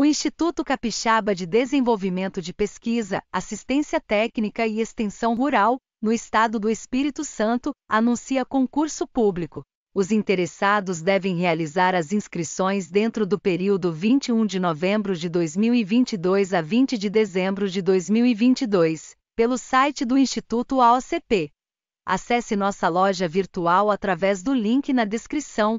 O Instituto Capixaba de Desenvolvimento de Pesquisa, Assistência Técnica e Extensão Rural, no Estado do Espírito Santo, anuncia concurso público. Os interessados devem realizar as inscrições dentro do período 21 de novembro de 2022 a 20 de dezembro de 2022, pelo site do Instituto AOCP. Acesse nossa loja virtual através do link na descrição